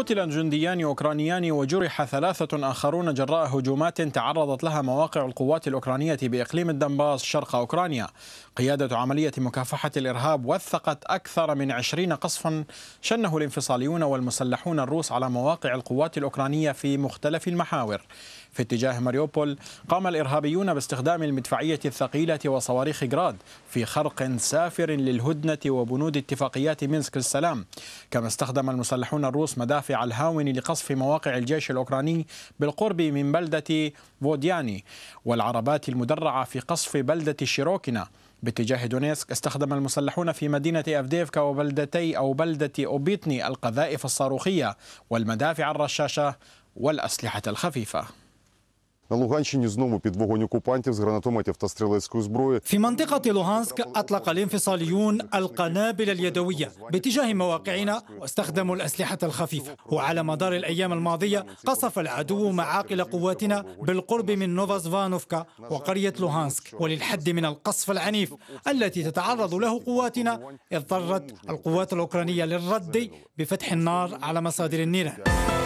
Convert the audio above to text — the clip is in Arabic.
قتل جنديان أوكرانيان وجرح ثلاثة آخرون جراء هجومات تعرضت لها مواقع القوات الأوكرانية بإقليم الدنباس شرق أوكرانيا قيادة عملية مكافحة الإرهاب وثقت أكثر من عشرين قصفا شنه الانفصاليون والمسلحون الروس على مواقع القوات الأوكرانية في مختلف المحاور في اتجاه ماريوبول قام الإرهابيون باستخدام المدفعية الثقيلة وصواريخ غراد في خرق سافر للهدنة وبنود اتفاقيات مينسك السلام كما استخدم المسلحون الروس مدافع الهاون لقصف مواقع الجيش الأوكراني بالقرب من بلدة فودياني والعربات المدرعة في قصف بلدة شيروكينا باتجاه دونيسك استخدم المسلحون في مدينة أفديفكا وبلدتي أو بلدة أوبيتني القذائف الصاروخية والمدافع الرشاشة والأسلحة الخفيفة на Луганщині знову під вогонь окупантів з гранатометів та стрілецької зброї. في منطقة لوهانسك أطلق الانفصاليون القنابل اليدوية باتجاه مواقعنا واستخدموا الأسلحة الخفيفة وعلى مدار الأيام الماضية قصف العدو معاقل قواتنا بالقرب من نوفاز فانوفكا وقرية لوهانسك وللحد من القصف العنيف التي تتعرض له قواتنا اضطرت القوات الأوكرانية للرد بفتح النار على مصادر النيران